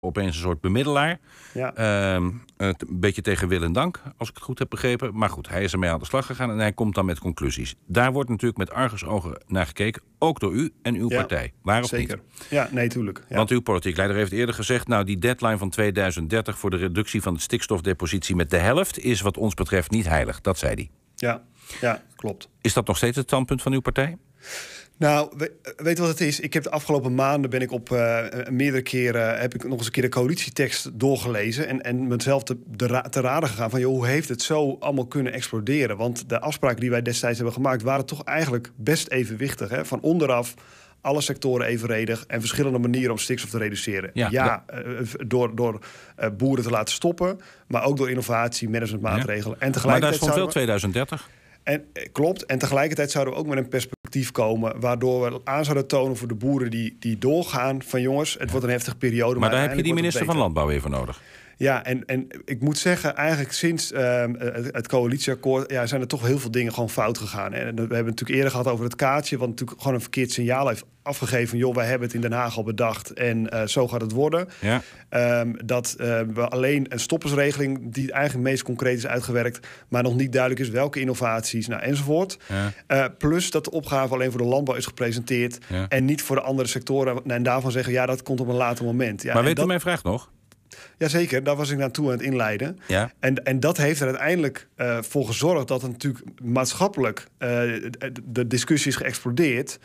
opeens een soort bemiddelaar. Ja. Ehm, een beetje tegen wil en dank, als ik het goed heb begrepen. Maar goed, hij is ermee aan de slag gegaan en hij komt dan met conclusies. Daar wordt natuurlijk met argusogen naar gekeken, ook door u en uw partij. zeker. Ja, nee, tuurlijk. Ja. Want uw politiek leider heeft eerder gezegd... nou, die deadline van 2030 voor de reductie van de stikstofdepositie met de helft... is wat ons betreft niet heilig, dat zei hij. Ja, ja klopt. Is dat nog steeds het standpunt van uw partij? Nou, weet je wat het is? Ik heb de afgelopen maanden ben ik op eh, eh, meerdere keren eh, heb ik nog eens een keer de coalitietekst doorgelezen en, en mezelf te, de te raden gegaan van joh, hoe heeft het zo allemaal kunnen exploderen? Want de afspraken die wij destijds hebben gemaakt, waren toch eigenlijk best evenwichtig. Hè? Van onderaf alle sectoren evenredig en verschillende manieren om stikstof te reduceren. Ja, door, door boeren te laten stoppen, maar ook door innovatie, managementmaatregelen. En tegelijkertijd maar daar van veel 2030. En, klopt, en tegelijkertijd zouden we ook met een perspectief komen. Waardoor we aan zouden tonen voor de boeren die, die doorgaan van jongens, het wordt een heftige periode. Maar, maar daar heb je die minister van Landbouw even nodig. Ja, en, en ik moet zeggen, eigenlijk sinds ehm, eh, het, coalitieakkoord ja, zijn er toch heel veel dingen gewoon fout gegaan. En we hebben het natuurlijk eerder gehad over het kaartje, want natuurlijk gewoon een verkeerd signaal heeft afgegeven. Joh, wij hebben het in Den Haag al bedacht en eh, zo gaat het worden. Ja. Ehm, dat eh, we alleen een stoppersregeling die eigenlijk meest concreet is uitgewerkt, maar nog niet duidelijk is welke innovaties, nou enzovoort. Ja. plus dat de opgave alleen voor de landbouw is gepresenteerd en niet voor de andere sectoren. En daarvan zeggen, ja, dat komt op een later moment. Ja, maar weet dat... u mijn vraag nog? Jazeker, daar was ik naartoe aan het inleiden. Ja. En, en dat heeft er uiteindelijk uh, voor gezorgd dat er natuurlijk maatschappelijk eh, de, discussie is geëxplodeerd.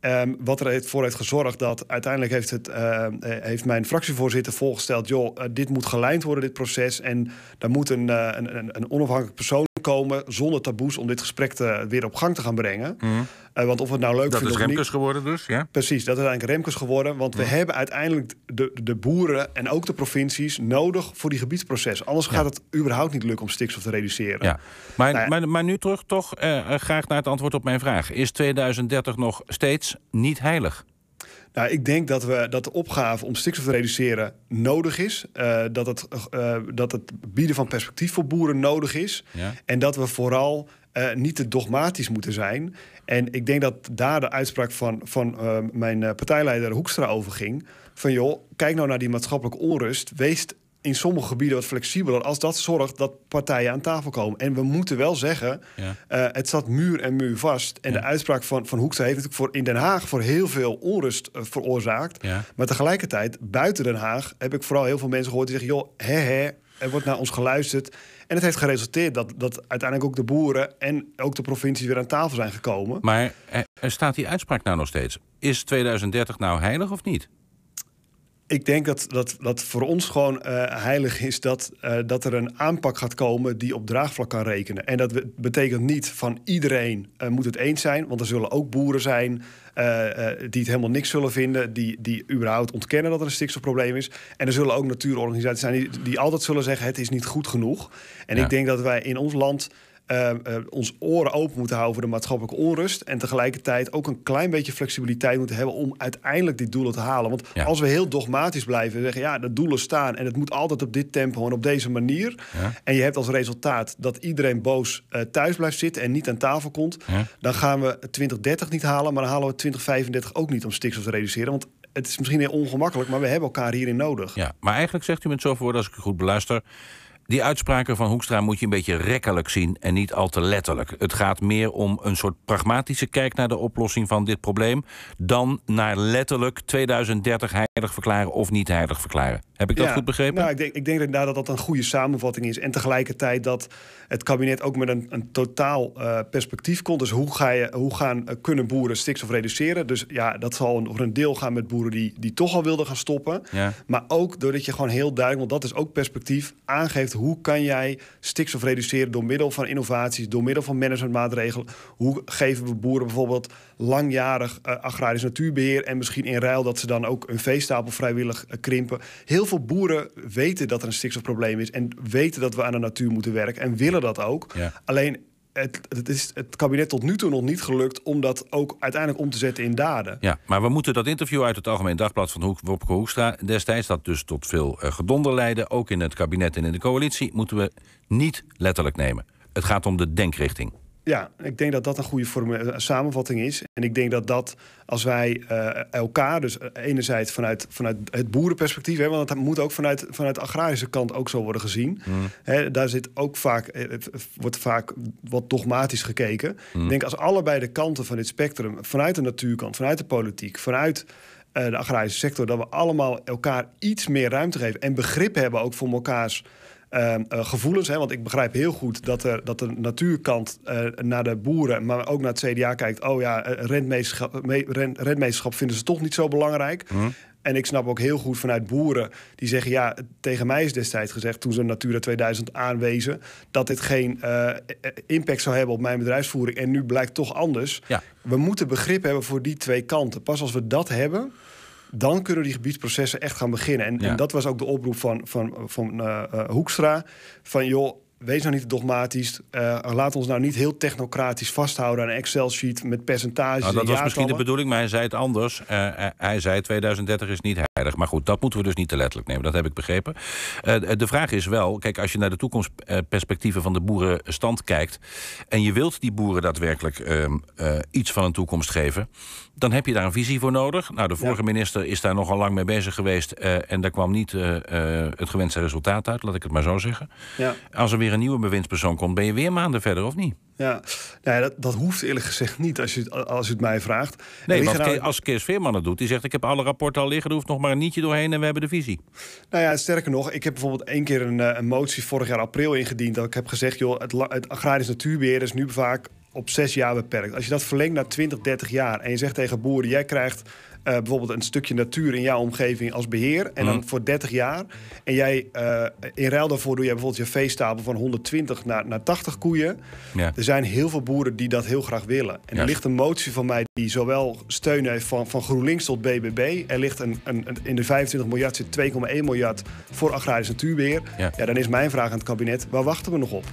Ehm, wat ervoor heeft gezorgd dat uiteindelijk heeft, het, eh, heeft mijn fractievoorzitter voorgesteld: joh, dit moet gelijnd worden, dit proces. En daar moet een, een, een, onafhankelijk persoon komen zonder taboes om dit gesprek weer op gang te gaan brengen. Mhm. Eh, want of het nou leuk dat is Remkes geworden dus, ja? Precies, dat is eigenlijk Remkes geworden. Want we mhm. hebben uiteindelijk de, de boeren en ook de provincies nodig voor die gebiedsproces. Anders gaat het überhaupt niet lukken om stikstof te reduceren. Ja. Maar, nou maar, maar nu terug toch eh, eh, graag naar het antwoord op mijn vraag. Is 2030 nog steeds niet heilig? Nou, ik denk dat, we, dat de opgave om stikstof te reduceren nodig is. Eh, dat, het, eh, dat het bieden van perspectief voor boeren nodig is. Ja. En dat we vooral eh, niet te dogmatisch moeten zijn. En ik denk dat daar de uitspraak van, van mijn partijleider Hoekstra over ging. Van joh, kijk nou naar die maatschappelijke onrust. Wees in sommige gebieden wat flexibeler. Als dat zorgt dat partijen aan tafel komen. En we moeten wel zeggen, eh, het zat muur en muur vast. En de uitspraak van, van Hoekstra heeft natuurlijk voor, in Den Haag... voor heel veel onrust eh, veroorzaakt. Maar tegelijkertijd, buiten Den Haag... heb ik vooral heel veel mensen gehoord die zeggen... joh, hè, hè, er wordt naar ons geluisterd. En het heeft geresulteerd dat, dat uiteindelijk ook de boeren... en ook de provincies weer aan tafel zijn gekomen. Maar eh, er staat die uitspraak nou nog steeds. Is 2030 nou heilig of niet? ik denk dat, dat, dat voor ons gewoon eh, heilig is dat, eh, dat er een aanpak gaat komen die op draagvlak kan rekenen. En dat betekent niet van iedereen eh, moet het eens zijn, want er zullen ook boeren zijn die het helemaal niks zullen vinden, die, die überhaupt ontkennen dat er een stikstofprobleem is. En er zullen ook natuurorganisaties zijn die, die altijd zullen zeggen: het is niet goed genoeg. En ik denk dat wij in ons land Ehm, eh, ons oren open moeten houden voor de maatschappelijke onrust. En tegelijkertijd ook een klein beetje flexibiliteit moeten hebben om uiteindelijk die doelen te halen. Want als we heel dogmatisch blijven en zeggen, ja, de doelen staan en het moet altijd op dit tempo en op deze manier. En je hebt als resultaat dat iedereen boos eh, thuis blijft zitten en niet aan tafel komt. Dan gaan we 2030 niet halen, maar dan halen we 2035 ook niet om stikstof te reduceren. Want het is misschien heel ongemakkelijk, maar we hebben elkaar hierin nodig. Ja, maar eigenlijk zegt u met zoveel woorden, als ik het goed beluister die uitspraken van Hoekstra moet je een beetje rekkelijk zien en niet al te letterlijk. Het gaat meer om een soort pragmatische kijk naar de oplossing van dit probleem... dan naar letterlijk 2030 heilig verklaren of niet heilig verklaren. Heb ik dat goed begrepen? Nou, ik denk, ik denk inderdaad dat dat een goede samenvatting is. En tegelijkertijd dat het kabinet ook met een, een totaal eh, perspectief komt. Dus hoe, ga je, hoe gaan uh, kunnen boeren stikstof reduceren? Dus ja, dat zal een, een deel gaan met boeren die, die toch al wilden gaan stoppen. Maar ook doordat je gewoon heel duidelijk, want dat is ook perspectief, aangeeft... hoe hoe kan jij stikstof reduceren door middel van innovaties, door middel van managementmaatregelen? Hoe geven we boeren bijvoorbeeld langjarig eh, agrarisch natuurbeheer en misschien in ruil dat ze dan ook een veestapel vrijwillig eh, krimpen? Heel veel boeren weten dat er een stikstofprobleem is en weten dat we aan de natuur moeten werken en willen dat ook. Alleen het, het, is het kabinet tot nu toe nog niet gelukt om dat ook uiteindelijk om te zetten in daden. Ja, maar we moeten dat interview uit het Algemeen Dagblad van Hoek, Wopke Hoekstra destijds, dat dus tot veel eh, gedonder leidde, ook in het kabinet en in de coalitie, moeten we niet letterlijk nemen. Het gaat om de denkrichting. Ja, ik denk dat dat een goede eh, samenvatting is. En ik denk dat dat, als wij eh, elkaar, dus eh, enerzijds vanuit, vanuit het boerenperspectief, hè, want dat moet ook vanuit, vanuit de agrarische kant ook zo worden gezien. Hmm. Hè, daar zit ook vaak, wordt vaak wat dogmatisch gekeken. Hmm. Ik denk als allebei de kanten van dit spectrum, vanuit de natuurkant, vanuit de politiek, vanuit de agrarische sector, dat we allemaal elkaar iets meer ruimte geven en begrip hebben ook voor elkaars Ehm, eh, gevoelens. Hè? Want ik begrijp heel goed dat, er, dat de natuurkant eh, naar de boeren, maar ook naar het CDA kijkt. Oh ja, eh, rentmeesterschap, vinden ze toch niet zo belangrijk. Mhm. En ik snap ook heel goed vanuit boeren die zeggen: ja, tegen mij is destijds gezegd toen ze Natura 2000 aanwezen dat dit geen impact zou hebben op mijn bedrijfsvoering. En nu blijkt toch anders. Ja. We moeten begrip hebben voor die twee kanten. Pas als we dat hebben, dan kunnen die gebiedsprocessen echt gaan beginnen. En, en dat was ook de oproep van, van, van eh, eh, Hoekstra. Van joh, wees nou niet dogmatisch. Uh, laat ons nou niet heel technocratisch vasthouden aan een Excel-sheet met percentages. Nou, dat was misschien de bedoeling, maar hij zei het anders. Eh, eh, hij zei 2030 is niet heilig. Maar goed, dat moeten we dus niet te letterlijk nemen. Dat heb ik begrepen. de vraag is wel, kijk, als je naar de toekomstperspectieven van de boerenstand kijkt. en je wilt die boeren daadwerkelijk ehm, iets van een toekomst geven. dan heb je daar een visie voor nodig. Nou, de vorige minister is daar nogal lang mee bezig geweest. en daar kwam niet het gewenste resultaat uit, laat ik het maar zo zeggen. Ja. Als er weer een nieuwe bewindspersoon komt, ben je weer maanden verder, of niet? Ja, dat, dat hoeft eerlijk gezegd niet als je, als je het mij vraagt. Nee, want nou- als Kees Veerman het doet, die zegt... ik heb alle rapporten al liggen, er hoeft nog maar een nietje doorheen... en we hebben de visie. Nou ja, sterker nog, ik heb bijvoorbeeld één keer een, eh, een motie... vorig jaar april ingediend, dat ik heb gezegd... joh, het, het agrarisch natuurbeheer is nu vaak op zes jaar beperkt. Als je dat verlengt naar 20, 30 jaar en je zegt tegen boeren... jij krijgt eh, bijvoorbeeld een stukje natuur in jouw omgeving als beheer. En dan mhm. voor 30 jaar. En jij, eh, in ruil daarvoor doe je bijvoorbeeld je veestapel van 120 naar, naar 80 koeien. Ja. Er zijn heel veel boeren die dat heel graag willen. En er ligt een motie van mij die zowel steun heeft van, van GroenLinks tot BBB. Er ligt een, een, in de 25 miljard zit 2,1 miljard voor agrarisch natuurbeheer. ja. dan is mijn vraag aan het kabinet, waar wachten we nog op?